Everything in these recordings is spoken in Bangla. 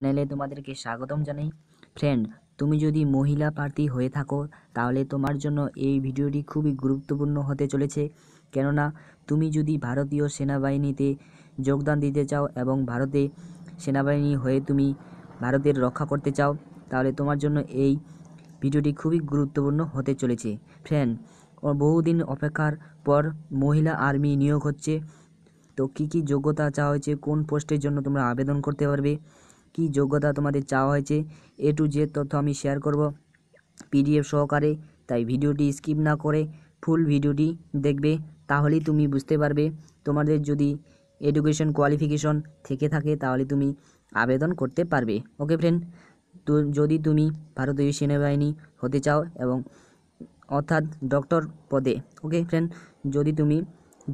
চ্যানেলে তোমাদেরকে স্বাগতম জানাই ফ্রেন্ড তুমি যদি মহিলা প্রার্থী হয়ে থাকো তাহলে তোমার জন্য এই ভিডিওটি খুবই গুরুত্বপূর্ণ হতে চলেছে কেননা তুমি যদি ভারতীয় সেনাবাহিনীতে যোগদান দিতে চাও এবং ভারতে সেনাবাহিনী হয়ে তুমি ভারতের রক্ষা করতে চাও তাহলে তোমার জন্য এই ভিডিওটি খুবই গুরুত্বপূর্ণ হতে চলেছে ফ্রেন্ড বহুদিন অপেক্ষার পর মহিলা আর্মি নিয়োগ হচ্ছে তো কি কি যোগ্যতা চাওয়া হয়েছে কোন পোস্টের জন্য তোমরা আবেদন করতে পারবে কি যোগ্যতা তোমাদের চাওয়া হয়েছে এ টু জেড তথ্য আমি শেয়ার করব পিডিএফ সহকারে তাই ভিডিওটি স্কিপ না করে ফুল ভিডিওটি দেখবে তাহলেই তুমি বুঝতে পারবে তোমাদের যদি এডুকেশন কোয়ালিফিকেশন থেকে থাকে তাহলে তুমি আবেদন করতে পারবে ওকে ফ্রেন্ড তো যদি তুমি ভারতীয় সেনাবাহিনী হতে চাও এবং অর্থাৎ ডক্টর পদে ওকে ফ্রেন্ড যদি তুমি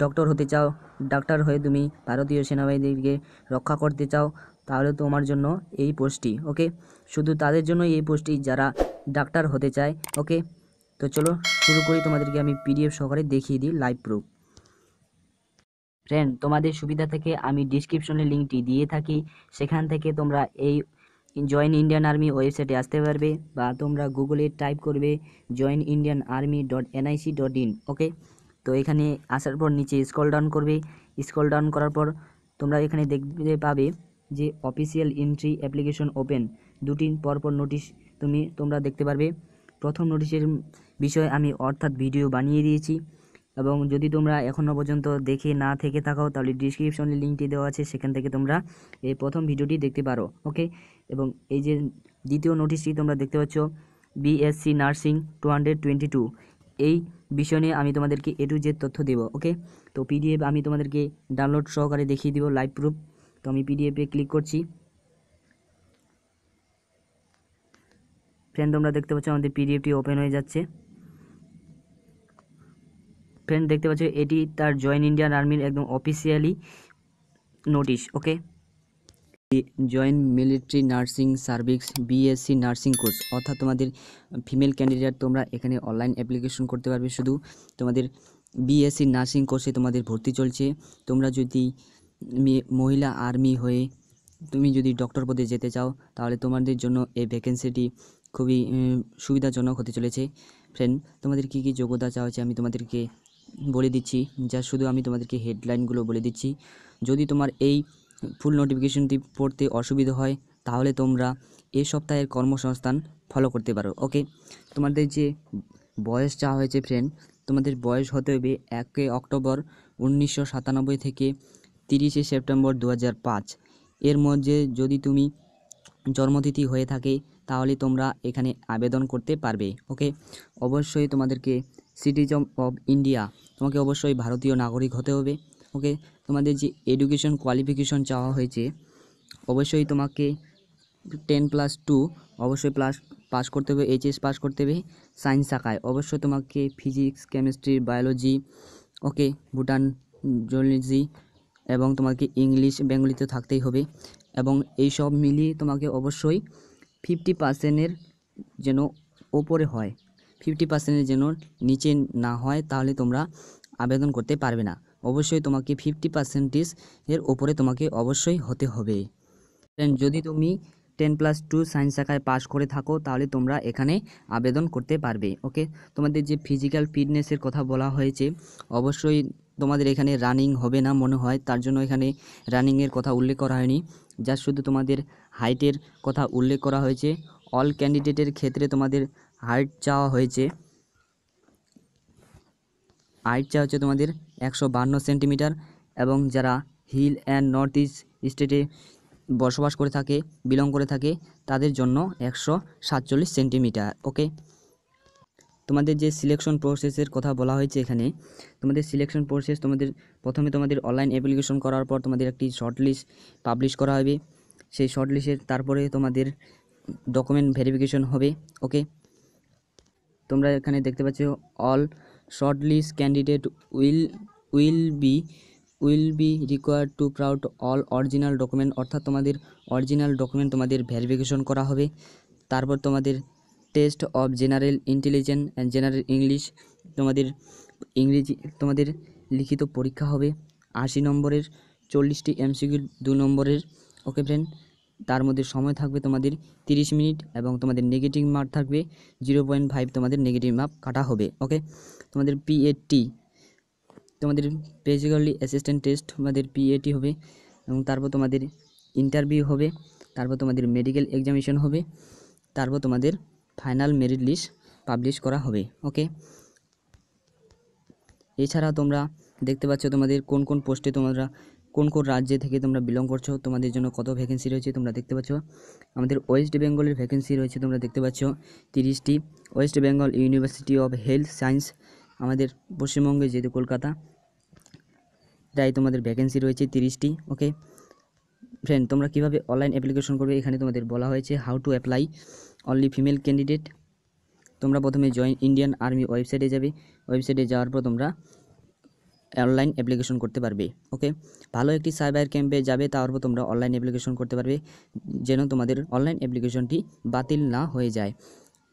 ডক্টর হতে চাও ডাক্তার হয়ে তুমি ভারতীয় সেনাবাহিনীকে রক্ষা করতে চাও তাহলে তোমার জন্য এই পোস্টটি ওকে শুধু তাদের জন্য এই পোস্টটি যারা ডাক্তার হতে চায় ওকে তো চলো শুরু করি তোমাদেরকে আমি পিডিএফ সহকারে দেখিয়ে দিই লাইভ প্রুফ ফ্রেন্ড তোমাদের সুবিধা থেকে আমি ডিসক্রিপশনে লিঙ্কটি দিয়ে থাকি সেখান থেকে তোমরা এই জয়েন ইন্ডিয়ান আর্মি ওয়েবসাইটে আসতে পারবে বা তোমরা গুগলে টাইপ করবে join Indian army dot NIC dot in okay তো এখানে আসার পর নিচে স্কল ডাউন করবে স্কল ডাউন করার পর তোমরা এখানে দেখতে পাবে যে অফিসিয়াল এন্ট্রি অ্যাপ্লিকেশন ওপেন দুটি পরপর নোটিশ তুমি তোমরা দেখতে পারবে প্রথম নোটিশের বিষয়ে আমি অর্থাৎ ভিডিও বানিয়ে দিয়েছি এবং যদি তোমরা এখনও পর্যন্ত দেখে না থেকে থাকো তাহলে ডিসক্রিপশনে লিঙ্কটি দেওয়া আছে সেখান থেকে তোমরা এই প্রথম ভিডিওটি দেখতে পারো ওকে এবং এই যে দ্বিতীয় নোটিশটি তোমরা দেখতে পাচ্ছ BSc nursing two hundred twenty two এই বিষয় নিয়ে আমি তোমাদেরকে এ টু জেড তথ্য দেব ওকে তো পিডিএফ আমি তোমাদেরকে ডাউনলোড সহকারে দেখিয়ে দিব লাইভ প্রুফ তো আমি পিডিএফে ক্লিক করছি ফ্রেন্ড তোমরা দেখতে পাচ্ছ আমাদের পিডিএফটি ওপেন হয়ে যাচ্ছে ফ্রেন্ড দেখতে পাচ্ছ এটি তার জয়েন ইন্ডিয়ান আর্মির একদম officially notice okay join military nursing service BSc nursing course অর্থাৎ তোমাদের ফিমেল ক্যান্ডিডেট তোমরা এখানে অনলাইন অ্যাপ্লিকেশন করতে পারবে শুধু তোমাদের বিএসসি নার্সিং কোর্সে তোমাদের ভর্তি চলছে তোমরা যদি মহিলা আর্মি হয়ে তুমি যদি ডক্টর পদে যেতে চাও তাহলে তোমাদের জন্য এই ভ্যাকেন্সিটি খুবই সুবিধাজনক হতে চলেছে ফ্রেন্ড তোমাদের কী কী যোগ্যতা চাওয়া হচ্ছে আমি তোমাদেরকে বলে দিচ্ছি যা শুধু আমি তোমাদেরকে হেডলাইনগুলো বলে দিচ্ছি যদি তোমার এই ফুল নোটিফিকেশনটি পড়তে অসুবিধা হয় তাহলে তোমরা এ সপ্তাহের কর্মসংস্থান ফলো করতে পারো ওকে তোমাদের যে বয়স চাওয়া হয়েছে ফ্রেন্ড তোমাদের বয়স হতে হবে একে অক্টোবর উনিশশো সাতানব্বই থেকে তিরিশে সেপ্টেম্বর দু এর মধ্যে যদি তুমি জন্মতিথি হয়ে থাকে তাহলে তোমরা এখানে আবেদন করতে পারবে ওকে অবশ্যই তোমাদেরকে সিটিজম অফ ইন্ডিয়া তোমাকে অবশ্যই ভারতীয় নাগরিক হতে হবে ওকে তোমাদের যে এডুকেশন কোয়ালিফিকেশন চাওয়া হয়েছে অবশ্যই তোমাকে টেন প্লাস টু অবশ্যই প্লাস পাস করতে হবে এইচএস পাস করতে হবে সায়েন্স শাখায় অবশ্যই তোমাকে physics chemistry biology okay botany zoology এবং তোমাকে ইংলিশ বেঙ্গলিতে থাকতেই হবে এবং এই সব মিলিয়ে তোমাকে অবশ্যই ফিফটি পার্সেন্টের যেন ওপরে হয় ফিফটি পার্সেন্টের যেন নিচে না হয় তাহলে তোমরা আবেদন করতে পারবে না অবশ্যই তোমাকে ফিফটি পার্সেন্টেজ এর ওপরে তোমাকে অবশ্যই হতে হবে যদি তুমি টেন প্লাস টু সায়েন্স শাখায় পাশ করে থাকো তাহলে তোমরা এখানে আবেদন করতে পারবে ওকে তোমাদের যে ফিজিক্যাল ফিটনেসের কথা বলা হয়েছে অবশ্যই তোমাদের এখানে রানিং হবে না মনে হয় তার জন্য এখানে রানিংয়ের কথা উল্লেখ করা হয়নি যা শুধু তোমাদের হাইটের কথা উল্লেখ করা হয়েছে অল ক্যান্ডিডেটের ক্ষেত্রে তোমাদের হাইট চাওয়া হয়েছে হাইট চাওয়া হচ্ছে তোমাদের একশো বান্ন সেন্টিমিটার এবং যারা হিল অ্যান্ড নর্থ ইস্ট স্টেটে বসবাস করে থাকে বিলং করে থাকে তাদের জন্য একশো সাতচল্লিশ সেন্টিমিটার ওকে তোমাদের যে সিলেকশন প্রসেসের কথা বলা হয়েছে এখানে তোমাদের সিলেকশন প্রসেস তোমাদের প্রথমে তোমাদের অনলাইন অ্যাপ্লিকেশন করার পর তোমাদের একটি শর্ট লিস্ট পাবলিশ করা হবে সেই শর্ট লিস্টের তারপরে তোমাদের ডকুমেন্ট ভেরিফিকেশন হবে ওকে তোমরা এখানে দেখতে পাচ্ছ all short list candidate will will be will be required to proud all original document অর্থাৎ তোমাদের অরিজিনাল ডকুমেন্ট তোমাদের ভেরিফিকেশন করা হবে তারপর তোমাদের test of general intelligence and general English তোমাদের ইংরেজি তোমাদের লিখিত পরীক্ষা হবে আশি নম্বরের চল্লিশটি এম সিকিউর দু নম্বরের ওকে ফ্রেন্ড তার মধ্যে সময় থাকবে তোমাদের 30 মিনিট এবং তোমাদের নেগেটিভ মার্ক থাকবে জিরো পয়েন্ট ফাইভ তোমাদের নেগেটিভ মার্ক কাটা হবে ওকে তোমাদের পিএটি তোমাদের পেজিক্যালি অ্যাসিস্ট্যান্ট টেস্ট তোমাদের পিএটি হবে এবং তারপর তোমাদের ইন্টারভিউ হবে তারপর তোমাদের মেডিকেল এক্সামিনেশন হবে তারপর তোমাদের ফাইনাল মেরিট লিস্ট পাবলিশ করা হবে ওকে এছাড়া তোমরা দেখতে পাচ্ছ তোমাদের কোন কোন পোস্টে তোমরা কোন কোন রাজ্যে থেকে তোমরা বিলং করছো তোমাদের জন্য কত ভ্যাকেন্সি রয়েছে তোমরা দেখতে পাচ্ছ আমাদের ওয়েস্ট বেঙ্গলের ভ্যাকেন্সি রয়েছে তোমরা দেখতে পাচ্ছ তিরিশটি West Bengal University of Health Science আমাদের পশ্চিমবঙ্গে যেহেতু কলকাতা তাই তোমাদের ভ্যাকেন্সি রয়েছে তিরিশটি ওকে ফ্রেন্ড তোমরা কিভাবে অনলাইন অ্যাপ্লিকেশন করবে এখানে তোমাদের বলা হয়েছে how to apply only female candidate তোমরা প্রথমে জয়েন ইন্ডিয়ান আর্মি ওয়েবসাইটে যাবে ওয়েবসাইটে যাওয়ার পর তোমরা অনলাইন অ্যাপ্লিকেশন করতে পারবে ওকে ভালো একটি সাইবার ক্যাম্পে যাবে তারপর তোমরা অনলাইন অ্যাপ্লিকেশন করতে পারবে যেন তোমাদের অনলাইন অ্যাপ্লিকেশনটি বাতিল না হয়ে যায়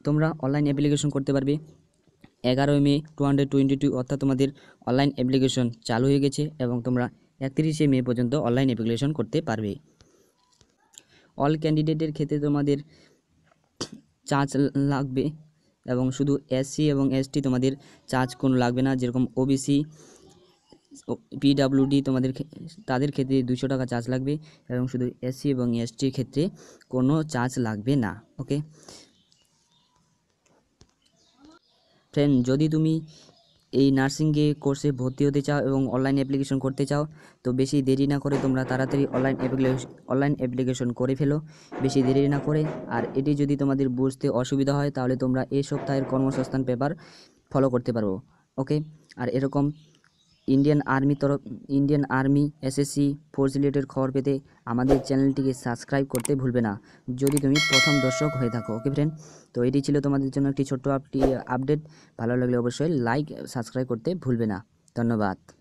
তোমরা অনলাইন অ্যাপ্লিকেশন করতে পারবে এগারোই May two hundred twenty two অর্থাৎ তোমাদের অনলাইন অ্যাপ্লিকেশন চালু হয়ে গেছে এবং তোমরা একত্রিশে মে পর্যন্ত অনলাইন অ্যাপ্লিকেশন করতে পারবে অল ক্যান্ডিডেটের ক্ষেত্রে তোমাদের চার্জ লাগবে এবং শুধু এসসি এবং এসটি তোমাদের চার্জ কোনো লাগবে না যেরকম ওবিসি পিডাব্লিউডি তোমাদের তাদের ক্ষেত্রে দুশো টাকা চার্জ লাগবে এবং শুধু এসসি এবং এসটির ক্ষেত্রে কোনো চার্জ লাগবে না ওকে ফ্রেন্ড যদি তুমি এই নার্সিংয়ে কোর্সে ভর্তি হতে চাও এবং অনলাইন অ্যাপ্লিকেশন করতে চাও তো বেশি দেরি না করে তোমরা তাড়াতাড়ি অনলাইন অ্যাপ্লিকেশন অনলাইন অ্যাপ্লিকেশন করে ফেলো বেশি দেরি না করে আর এটি যদি তোমাদের বুঝতে অসুবিধা হয় তাহলে তোমরা এই সপ্তাহের কর্মসংস্থান পেপার ফলো করতে পারো ওকে আর এরকম ইন্ডিয়ান আর্মি তরফ Indian army SSC force related খবর পেতে আমাদের চ্যানেলটিকে সাবস্ক্রাইব করতে ভুলবে না যদি তুমি প্রথম দর্শক হয়ে থাকো ওকে ফ্রেন্ড তো এটি ছিল তোমাদের জন্য একটি ছোট্ট আপডেট ভালো লাগলে অবশ্যই লাইক সাবস্ক্রাইব করতে ভুলবে না ধন্যবাদ